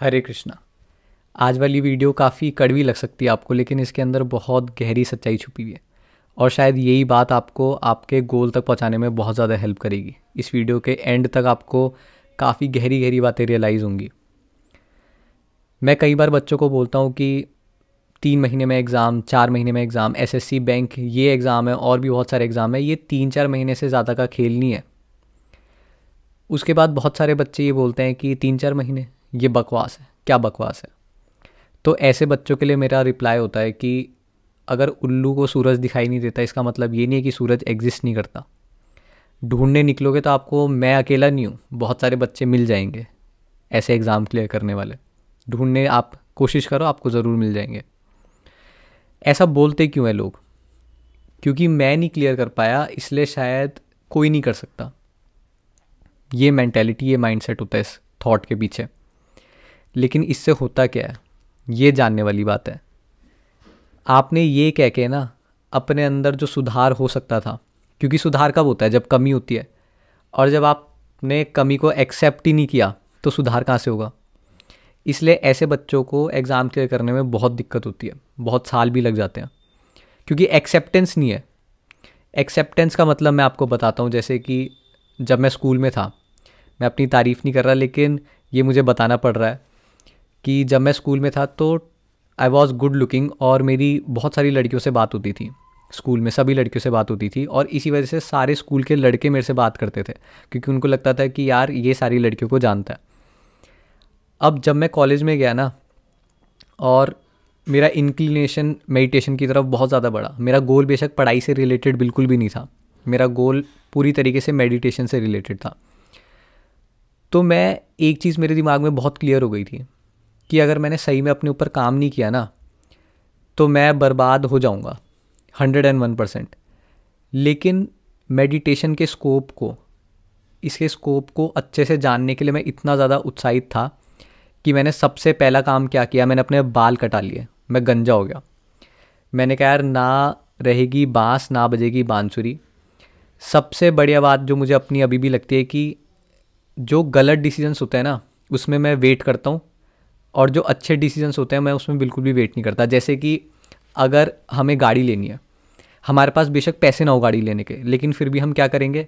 हरे कृष्णा आज वाली वीडियो काफ़ी कड़वी लग सकती है आपको लेकिन इसके अंदर बहुत गहरी सच्चाई छुपी हुई है और शायद यही बात आपको आपके गोल तक पहुंचाने में बहुत ज़्यादा हेल्प करेगी इस वीडियो के एंड तक आपको काफ़ी गहरी गहरी बातें रियलाइज़ होंगी मैं कई बार बच्चों को बोलता हूँ कि तीन महीने में एग्ज़ाम चार महीने में एग्ज़ाम एसएससी बैंक ये एग्ज़ाम है और भी बहुत सारे एग्ज़ाम है ये तीन चार महीने से ज़्यादा का खेल नहीं है उसके बाद बहुत सारे बच्चे ये बोलते हैं कि तीन चार महीने ये बकवास है क्या बकवास है तो ऐसे बच्चों के लिए मेरा रिप्लाई होता है कि अगर उल्लू को सूरज दिखाई नहीं देता इसका मतलब ये नहीं है कि सूरज एग्जिस्ट नहीं करता ढूंढने निकलोगे तो आपको मैं अकेला नहीं हूँ बहुत सारे बच्चे मिल जाएंगे ऐसे एग्ज़ाम क्लियर करने वाले ढूंढने आप कोशिश करो आपको ज़रूर मिल जाएंगे ऐसा बोलते क्यों हैं लोग क्योंकि मैं नहीं क्लियर कर पाया इसलिए शायद कोई नहीं कर सकता ये मैंटेलिटी ये माइंडसेट होता है इस थॉट के पीछे लेकिन इससे होता क्या है ये जानने वाली बात है आपने ये कह के ना अपने अंदर जो सुधार हो सकता था क्योंकि सुधार कब होता है जब कमी होती है और जब आपने कमी को एक्सेप्ट ही नहीं किया तो सुधार कहाँ से होगा इसलिए ऐसे बच्चों को एग्ज़ाम क्लियर करने में बहुत दिक्कत होती है बहुत साल भी लग जाते हैं क्योंकि एक्सेप्टेंस नहीं है एक्सेप्टेंस का मतलब मैं आपको बताता हूँ जैसे कि जब मैं स्कूल में था मैं अपनी तारीफ़ नहीं कर रहा लेकिन ये मुझे बताना पड़ रहा है कि जब मैं स्कूल में था तो आई वॉज़ गुड लुकिंग और मेरी बहुत सारी लड़कियों से बात होती थी स्कूल में सभी लड़कियों से बात होती थी और इसी वजह से सारे स्कूल के लड़के मेरे से बात करते थे क्योंकि उनको लगता था कि यार ये सारी लड़कियों को जानता है अब जब मैं कॉलेज में गया ना और मेरा इंक्लिनेशन मेडिटेशन की तरफ बहुत ज़्यादा बढ़ा मेरा गोल बेशक पढ़ाई से रिलेटेड बिल्कुल भी नहीं था मेरा गोल पूरी तरीके से मेडिटेशन से रिलेटेड था तो मैं एक चीज़ मेरे दिमाग में बहुत क्लियर हो गई थी कि अगर मैंने सही में अपने ऊपर काम नहीं किया ना तो मैं बर्बाद हो जाऊँगा हंड्रेड एंड वन परसेंट लेकिन मेडिटेशन के स्कोप को इसके स्कोप को अच्छे से जानने के लिए मैं इतना ज़्यादा उत्साहित था कि मैंने सबसे पहला काम क्या किया मैंने अपने बाल कटा लिए मैं गंजा हो गया मैंने कहा यार ना रहेगी बांस ना बजेगी बांसुरी सबसे बढ़िया बात जो मुझे अपनी अभी भी लगती है कि जो गलत डिसीजंस होते हैं ना उसमें मैं वेट करता हूँ और जो अच्छे डिसीजंस होते हैं मैं उसमें बिल्कुल भी वेट नहीं करता जैसे कि अगर हमें गाड़ी लेनी है हमारे पास बेशक पैसे ना हो गाड़ी लेने के लेकिन फिर भी हम क्या करेंगे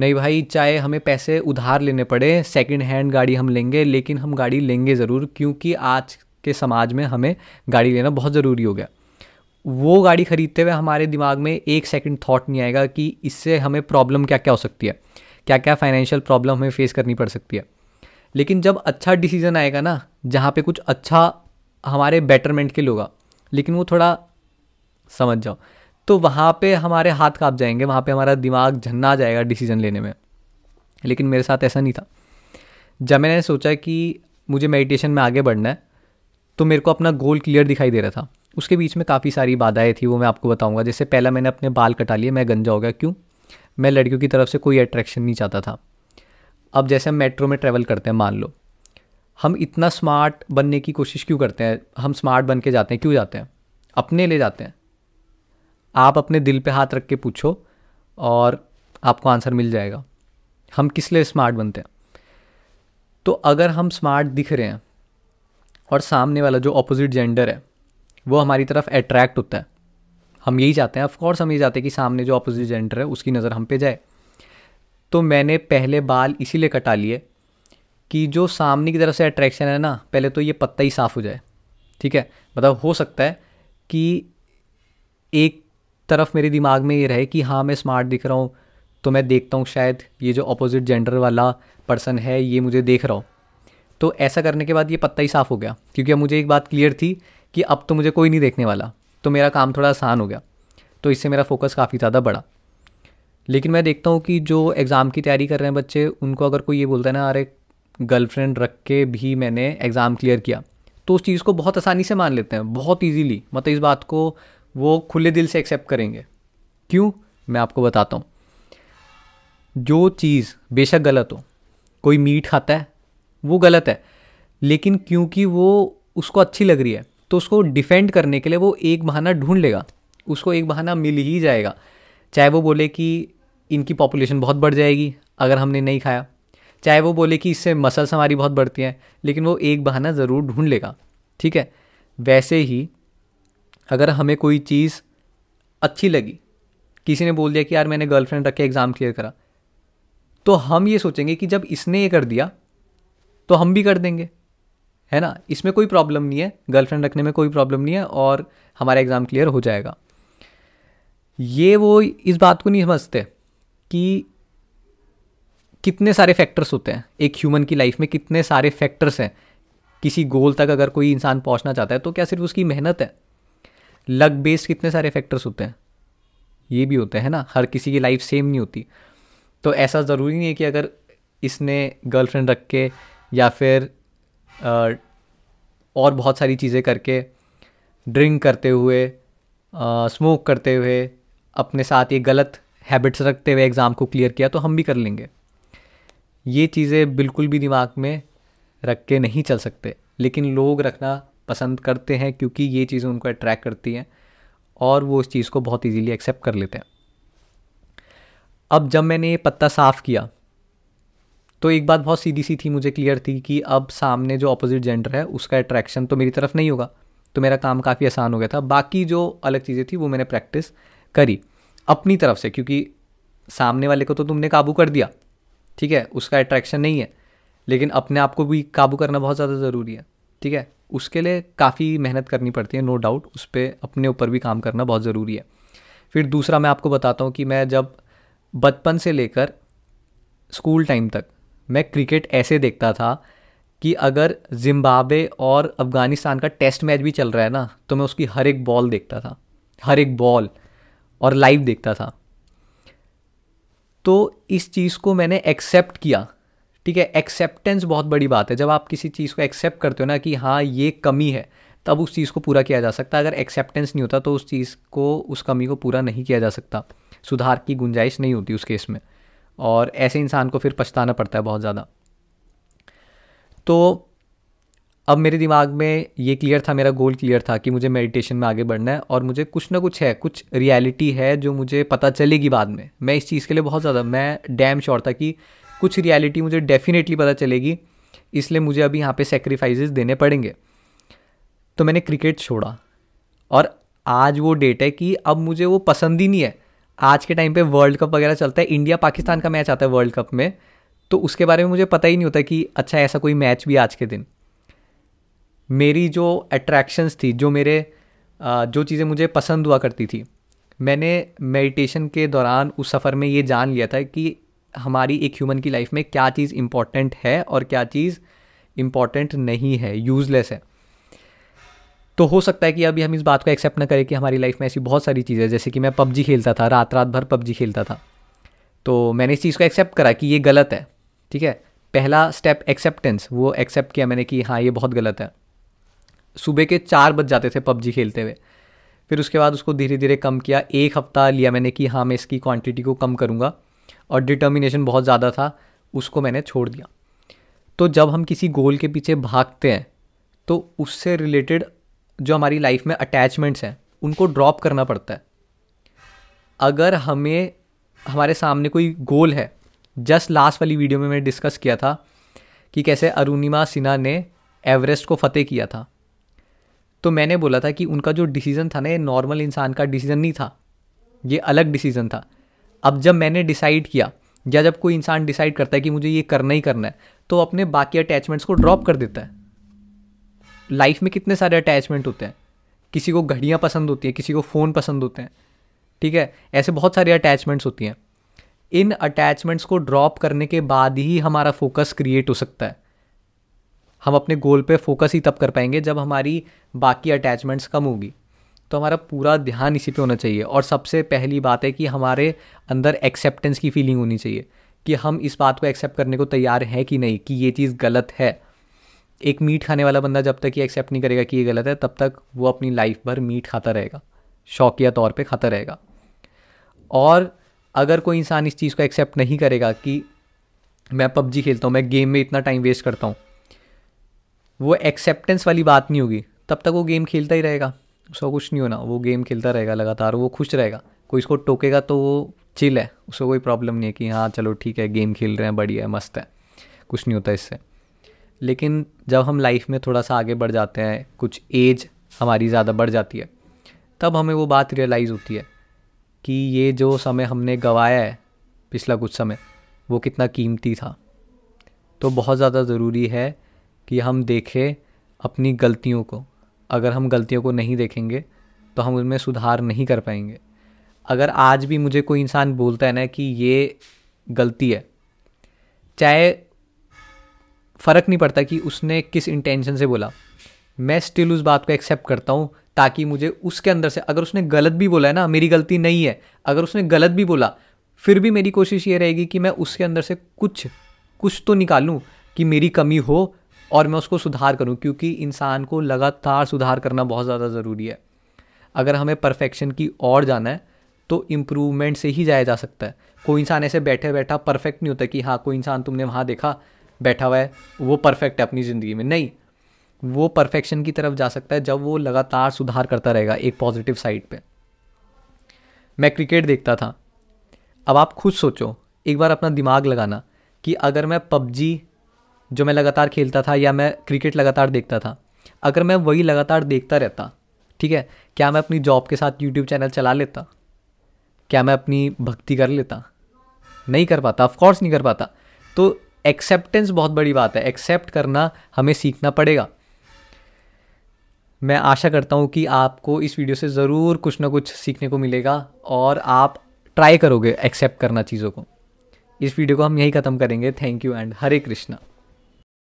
नहीं भाई चाहे हमें पैसे उधार लेने पड़े सेकंड हैंड गाड़ी हम लेंगे लेकिन हम गाड़ी लेंगे ज़रूर क्योंकि आज के समाज में हमें गाड़ी लेना बहुत ज़रूरी हो गया वो गाड़ी ख़रीदते हुए हमारे दिमाग में एक सेकंड थॉट नहीं आएगा कि इससे हमें प्रॉब्लम क्या क्या हो सकती है क्या क्या फाइनेंशियल प्रॉब्लम हमें फेस करनी पड़ सकती है लेकिन जब अच्छा डिसीज़न आएगा ना जहाँ पे कुछ अच्छा हमारे बेटरमेंट के लोग लेकिन वो थोड़ा समझ जाओ तो वहाँ पे हमारे हाथ काँप जाएंगे वहाँ पे हमारा दिमाग झन्ना जाएगा डिसीजन लेने में लेकिन मेरे साथ ऐसा नहीं था जब मैंने सोचा कि मुझे मेडिटेशन में आगे बढ़ना है तो मेरे को अपना गोल क्लियर दिखाई दे रहा था उसके बीच में काफ़ी सारी बाधाएँ थी वो मैं आपको बताऊँगा जैसे पहला मैंने अपने बाल कटा लिए मैं गंजा हो गया क्यों मैं लड़कियों की तरफ से कोई अट्रैक्शन नहीं चाहता था अब जैसे हम मेट्रो में ट्रैवल करते हैं मान लो हम इतना स्मार्ट बनने की कोशिश क्यों करते हैं हम स्मार्ट बन के जाते हैं क्यों जाते हैं अपने ले जाते हैं आप अपने दिल पे हाथ रख के पूछो और आपको आंसर मिल जाएगा हम किस लिए स्मार्ट बनते हैं तो अगर हम स्मार्ट दिख रहे हैं और सामने वाला जो ऑपोजिट जेंडर है वो हमारी तरफ अट्रैक्ट होता है हम यही चाहते हैं ऑफकोर्स हम यही चाहते हैं कि सामने जो ऑपोजिट जेंडर है उसकी नज़र हम पे जाए तो मैंने पहले बाल इसीलिए कटा लिए कि जो सामने की तरफ से अट्रैक्शन है ना पहले तो ये पत्ता ही साफ़ हो जाए ठीक है मतलब हो सकता है कि एक तरफ मेरे दिमाग में ये रहे कि हाँ मैं स्मार्ट दिख रहा हूँ तो मैं देखता हूँ शायद ये जो अपोजिट जेंडर वाला पर्सन है ये मुझे देख रहा हो तो ऐसा करने के बाद ये पत्ता ही साफ़ हो गया क्योंकि अब मुझे एक बात क्लियर थी कि अब तो मुझे कोई नहीं देखने वाला तो मेरा काम थोड़ा आसान हो गया तो इससे मेरा फोकस काफ़ी ज़्यादा बढ़ा लेकिन मैं देखता हूँ कि जो एग्ज़ाम की तैयारी कर रहे हैं बच्चे उनको अगर कोई ये बोलता है ना अरे गर्लफ्रेंड रख के भी मैंने एग्ज़ाम क्लियर किया तो उस चीज़ को बहुत आसानी से मान लेते हैं बहुत ईजीली मतलब इस बात को वो खुले दिल से एक्सेप्ट करेंगे क्यों मैं आपको बताता हूँ जो चीज़ बेशक गलत हो कोई मीट खाता है वो गलत है लेकिन क्योंकि वो उसको अच्छी लग रही है तो उसको डिफेंड करने के लिए वो एक बहाना ढूंढ लेगा उसको एक बहाना मिल ही जाएगा चाहे वो बोले कि इनकी पॉपुलेशन बहुत बढ़ जाएगी अगर हमने नहीं खाया चाहे वो बोले कि इससे मसल्स हमारी बहुत बढ़ती हैं लेकिन वो एक बहाना ज़रूर ढूंढ लेगा ठीक है वैसे ही अगर हमें कोई चीज़ अच्छी लगी किसी ने बोल दिया कि यार मैंने गर्लफ्रेंड रख के एग्ज़ाम क्लियर करा तो हम ये सोचेंगे कि जब इसने ये कर दिया तो हम भी कर देंगे है ना इसमें कोई प्रॉब्लम नहीं है गर्लफ्रेंड रखने में कोई प्रॉब्लम नहीं है और हमारा एग्ज़ाम क्लियर हो जाएगा ये वो इस बात को नहीं समझते कि कितने सारे फैक्टर्स होते हैं एक ह्यूमन की लाइफ में कितने सारे फैक्टर्स हैं किसी गोल तक अगर कोई इंसान पहुंचना चाहता है तो क्या सिर्फ उसकी मेहनत है लक बेस्ड कितने सारे फैक्टर्स होते हैं ये भी होते हैं ना हर किसी की लाइफ सेम नहीं होती तो ऐसा ज़रूरी नहीं है कि अगर इसने गर्लफ्रेंड रख के या फिर आ, और बहुत सारी चीज़ें करके ड्रिंक करते हुए स्मोक करते हुए अपने साथ ये गलत हैबिट्स रखते हुए एग्ज़ाम को क्लियर किया तो हम भी कर लेंगे ये चीज़ें बिल्कुल भी दिमाग में रख के नहीं चल सकते लेकिन लोग रखना पसंद करते हैं क्योंकि ये चीज़ें उनको अट्रैक्ट करती हैं और वो उस चीज़ को बहुत ईजीली एक्सेप्ट कर लेते हैं अब जब मैंने ये पत्ता साफ़ किया तो एक बात बहुत सीधी सी थी मुझे क्लियर थी कि अब सामने जो अपोजिट जेंडर है उसका अट्रैक्शन तो मेरी तरफ नहीं होगा तो मेरा काम काफ़ी आसान हो गया था बाकी जो अलग चीज़ें थी वो मैंने प्रैक्टिस करी अपनी तरफ से क्योंकि सामने वाले को तो तुमने काबू कर दिया ठीक है उसका अट्रैक्शन नहीं है लेकिन अपने आप को भी काबू करना बहुत ज़्यादा ज़रूरी है ठीक है उसके लिए काफ़ी मेहनत करनी पड़ती है नो डाउट उस पर अपने ऊपर भी काम करना बहुत ज़रूरी है फिर दूसरा मैं आपको बताता हूँ कि मैं जब बचपन से लेकर स्कूल टाइम तक मैं क्रिकेट ऐसे देखता था कि अगर जिम्बाब्वे और अफ़गानिस्तान का टेस्ट मैच भी चल रहा है ना तो मैं उसकी हर एक बॉल देखता था हर एक बॉल और लाइव देखता था तो इस चीज़ को मैंने एक्सेप्ट किया ठीक है एक्सेप्टेंस बहुत बड़ी बात है जब आप किसी चीज़ को एक्सेप्ट करते हो ना कि हाँ ये कमी है तब उस चीज़ को पूरा किया जा सकता है अगर एक्सेप्टेंस नहीं होता तो उस चीज़ को उस कमी को पूरा नहीं किया जा सकता सुधार की गुंजाइश नहीं होती उस केस में और ऐसे इंसान को फिर पछताना पड़ता है बहुत ज़्यादा तो अब मेरे दिमाग में ये क्लियर था मेरा गोल क्लियर था कि मुझे मेडिटेशन में आगे बढ़ना है और मुझे कुछ ना कुछ है कुछ रियलिटी है जो मुझे पता चलेगी बाद में मैं इस चीज़ के लिए बहुत ज़्यादा मैं डैम श्योर था कि कुछ रियलिटी मुझे डेफिनेटली पता चलेगी इसलिए मुझे अभी यहाँ पे सेक्रीफाइज देने पड़ेंगे तो मैंने क्रिकेट छोड़ा और आज वो डेट है कि अब मुझे वो पसंद ही नहीं है आज के टाइम पे वर्ल्ड कप वगैरह चलता है इंडिया पाकिस्तान का मैच आता है वर्ल्ड कप में तो उसके बारे में मुझे पता ही नहीं होता कि अच्छा ऐसा कोई मैच भी आज के दिन मेरी जो अट्रैक्शंस थी जो मेरे जो चीज़ें मुझे पसंद हुआ करती थी मैंने मेडिटेशन के दौरान उस सफ़र में ये जान लिया था कि हमारी एक ह्यूमन की लाइफ में क्या चीज़ इम्पॉर्टेंट है और क्या चीज़ इम्पॉर्टेंट नहीं है यूज़लेस है तो हो सकता है कि अभी हम इस बात को एक्सेप्ट ना करें कि हमारी लाइफ में ऐसी बहुत सारी चीज़ें जैसे कि मैं पबजी खेलता था रात रात भर पबजी खेलता था तो मैंने इस चीज़ को एक्सेप्ट करा कि ये गलत है ठीक है पहला स्टेप एक्सेप्टेंस वो एक्सेप्ट किया मैंने कि हाँ ये बहुत गलत है सुबह के चार बज जाते थे पबजी खेलते हुए फिर उसके बाद उसको धीरे धीरे कम किया एक हफ़्ता लिया मैंने कि हाँ मैं इसकी क्वांटिटी को कम करूँगा और डिटर्मिनेशन बहुत ज़्यादा था उसको मैंने छोड़ दिया तो जब हम किसी गोल के पीछे भागते हैं तो उससे रिलेटेड जो हमारी लाइफ में अटैचमेंट्स हैं उनको ड्रॉप करना पड़ता है अगर हमें हमारे सामने कोई गोल है जस्ट लास्ट वाली वीडियो में मैंने डिस्कस किया था कि कैसे अरुणिमा सिन्हा ने एवरेस्ट को फतेह किया था तो मैंने बोला था कि उनका जो डिसीज़न था ना ये नॉर्मल इंसान का डिसीज़न नहीं था ये अलग डिसीज़न था अब जब मैंने डिसाइड किया या जब कोई इंसान डिसाइड करता है कि मुझे ये करना ही करना है तो अपने बाकी अटैचमेंट्स को ड्रॉप कर देता है लाइफ में कितने सारे अटैचमेंट होते हैं किसी को घड़ियाँ पसंद होती हैं किसी को फ़ोन पसंद होते हैं ठीक है ऐसे बहुत सारे अटैचमेंट्स होती हैं इन अटैचमेंट्स को ड्रॉप करने के बाद ही हमारा फोकस क्रिएट हो सकता है हम अपने गोल पे फोकस ही तब कर पाएंगे जब हमारी बाकी अटैचमेंट्स कम होगी तो हमारा पूरा ध्यान इसी पे होना चाहिए और सबसे पहली बात है कि हमारे अंदर एक्सेप्टेंस की फीलिंग होनी चाहिए कि हम इस बात को एक्सेप्ट करने को तैयार हैं कि नहीं कि ये चीज़ गलत है एक मीट खाने वाला बंदा जब तक ये एक्सेप्ट नहीं करेगा कि ये गलत है तब तक वो अपनी लाइफ भर मीट खाता रहेगा शौकिया तौर पर खाता रहेगा और अगर कोई इंसान इस चीज़ को एक्सेप्ट नहीं करेगा कि मैं पबजी खेलता हूँ मैं गेम में इतना टाइम वेस्ट करता हूँ वो एक्सेप्टेंस वाली बात नहीं होगी तब तक वो गेम खेलता ही रहेगा उसको कुछ नहीं होना वो गेम खेलता रहेगा लगातार वो खुश रहेगा कोई इसको टोकेगा तो वो चिल है उसको कोई प्रॉब्लम नहीं है कि हाँ चलो ठीक है गेम खेल रहे हैं बढ़िया है मस्त है कुछ नहीं होता इससे लेकिन जब हम लाइफ में थोड़ा सा आगे बढ़ जाते हैं कुछ एज हमारी ज़्यादा बढ़ जाती है तब हमें वो बात रियलाइज़ होती है कि ये जो समय हमने गंवाया है पिछला कुछ समय वो कितना कीमती था तो बहुत ज़्यादा ज़रूरी है कि हम देखें अपनी गलतियों को अगर हम गलतियों को नहीं देखेंगे तो हम उनमें सुधार नहीं कर पाएंगे अगर आज भी मुझे कोई इंसान बोलता है ना कि ये गलती है चाहे फ़र्क नहीं पड़ता कि उसने किस इंटेंशन से बोला मैं स्टिल उस बात को एक्सेप्ट करता हूँ ताकि मुझे उसके अंदर से अगर उसने गलत भी बोला है ना मेरी गलती नहीं है अगर उसने गलत भी बोला फिर भी मेरी कोशिश ये रहेगी कि मैं उसके अंदर से कुछ कुछ तो निकालूँ कि मेरी कमी हो और मैं उसको सुधार करूँ क्योंकि इंसान को लगातार सुधार करना बहुत ज़्यादा ज़रूरी है अगर हमें परफेक्शन की ओर जाना है तो इम्प्रूवमेंट से ही जाया जा सकता है कोई इंसान ऐसे बैठे बैठा परफेक्ट नहीं होता कि हाँ कोई इंसान तुमने वहाँ देखा बैठा हुआ है वो परफेक्ट है अपनी ज़िंदगी में नहीं वो परफेक्शन की तरफ जा सकता है जब वो लगातार सुधार करता रहेगा एक पॉजिटिव साइड पे मैं क्रिकेट देखता था अब आप खुद सोचो एक बार अपना दिमाग लगाना कि अगर मैं पबजी जो मैं लगातार खेलता था या मैं क्रिकेट लगातार देखता था अगर मैं वही लगातार देखता रहता ठीक है क्या मैं अपनी जॉब के साथ यूट्यूब चैनल चला लेता क्या मैं अपनी भक्ति कर लेता नहीं कर पाता ऑफकोर्स नहीं कर पाता तो एक्सेप्टेंस बहुत बड़ी बात है एक्सेप्ट करना हमें सीखना पड़ेगा मैं आशा करता हूँ कि आपको इस वीडियो से ज़रूर कुछ ना कुछ सीखने को मिलेगा और आप ट्राई करोगे एक्सेप्ट करना चीज़ों को इस वीडियो को हम यही ख़त्म करेंगे thank you and Hare Krishna